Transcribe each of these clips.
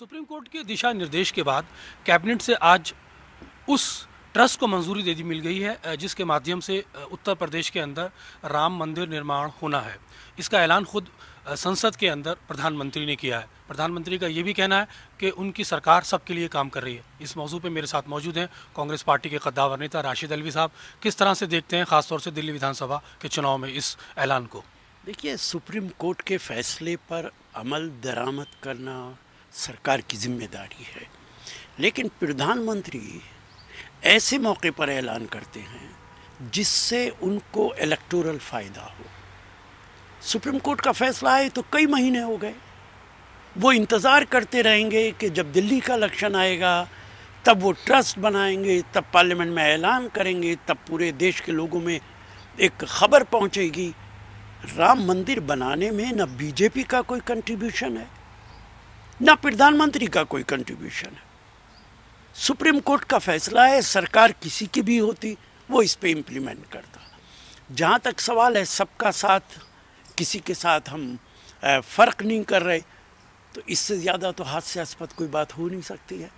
supreme court के दिशा निर्देश के बाद कैबिनेट से आज उस ट्रस्ट को मंजूरी दे दी मिल गई है जिसके माध्यम से उत्तर प्रदेश के अंदर राम मंदिर निर्माण होना है इसका ऐलान खुद संसद के अंदर प्रधानमंत्री ने किया है प्रधानमंत्री का ये भी कहना है कि उनकी सरकार सबके लिए काम कर रही है इस मौजू पे मेरे साथ मौजूद हैं कांग्रेस पार्टी के कद्दावर नेता राशिद अलवी साहब किस तरह से देखते हैं खासतौर से दिल्ली विधानसभा के चुनाव में इस ऐलान को देखिए सुप्रीम कोर्ट के फैसले पर अमल दरामद करना सरकार की जिम्मेदारी है लेकिन प्रधानमंत्री ऐसे मौके पर ऐलान करते हैं जिससे उनको इलेक्टोरल फ़ायदा हो सुप्रीम कोर्ट का फैसला आए तो कई महीने हो गए वो इंतज़ार करते रहेंगे कि जब दिल्ली का इलेक्शन आएगा तब वो ट्रस्ट बनाएंगे तब पार्लियामेंट में ऐलान करेंगे तब पूरे देश के लोगों में एक खबर पहुंचेगी राम मंदिर बनाने में न बीजेपी का कोई कंट्रीब्यूशन है ना प्रधानमंत्री का कोई कंट्रीब्यूशन है सुप्रीम कोर्ट का फैसला है सरकार किसी की भी होती वो इस पर इम्प्लीमेंट करता जहाँ तक सवाल है सबका साथ किसी के साथ हम फ़र्क नहीं कर रहे तो इससे ज़्यादा तो हास्यास्पद कोई बात हो नहीं सकती है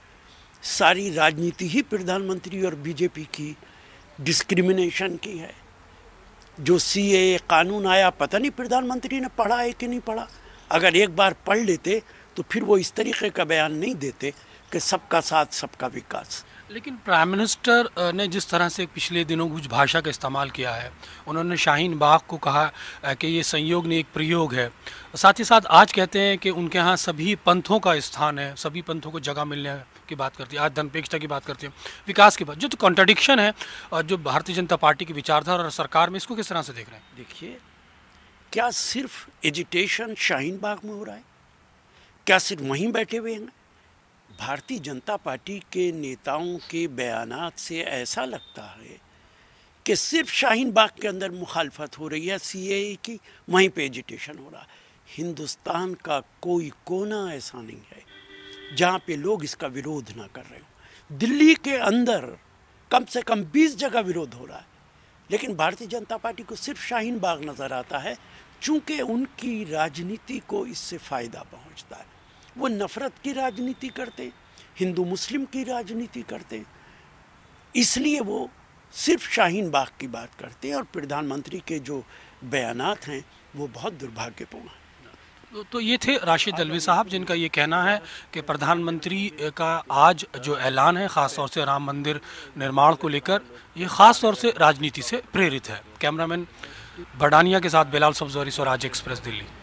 सारी राजनीति ही प्रधानमंत्री और बीजेपी की डिस्क्रिमिनेशन की है जो सी ए कानून आया पता नहीं प्रधानमंत्री ने पढ़ा है कि नहीं पढ़ा अगर एक बार पढ़ लेते तो फिर वो इस तरीके का बयान नहीं देते कि सबका साथ सबका विकास लेकिन प्राइम मिनिस्टर ने जिस तरह से पिछले दिनों कुछ भाषा का इस्तेमाल किया है उन्होंने शाहीन बाग को कहा कि ये संयोग ने एक प्रयोग है साथ ही साथ आज कहते हैं कि उनके यहाँ सभी पंथों का स्थान है सभी पंथों को जगह मिलने की बात करती है आज धनपेक्षता की बात करती है विकास की बात जो तो कॉन्ट्रडिक्शन है और जो भारतीय जनता पार्टी की विचारधारा और सरकार में इसको किस तरह से देख रहे हैं देखिए क्या सिर्फ एजुटेशन शाहीन बाग में हो रहा है क्या सिर्फ वहीं बैठे हुए हैं भारतीय जनता पार्टी के नेताओं के बयान से ऐसा लगता है कि सिर्फ शाहीन बाग के अंदर मुखालफत हो रही है सीएए की वहीं पे एजिटेशन हो रहा है हिंदुस्तान का कोई कोना ऐसा नहीं है जहाँ पे लोग इसका विरोध ना कर रहे हो दिल्ली के अंदर कम से कम 20 जगह विरोध हो रहा है लेकिन भारतीय जनता पार्टी को सिर्फ शाहीन बाग नज़र आता है चूँकि उनकी राजनीति को इससे फ़ायदा पहुँचता है वो नफ़रत की राजनीति करते हिंदू मुस्लिम की राजनीति करते इसलिए वो सिर्फ शाहीन बाग की बात करते हैं और प्रधानमंत्री के जो बयान हैं वो बहुत दुर्भाग्यपूर्ण हैं तो, तो ये थे राशिद अलवी साहब जिनका ये कहना है कि प्रधानमंत्री का आज जो ऐलान है ख़ास तौर से राम मंदिर निर्माण को लेकर ये ख़ास तौर से राजनीति से प्रेरित है कैमरामैन बडानिया के साथ बिलाल सब्जोरी स्वराज एक्सप्रेस दिल्ली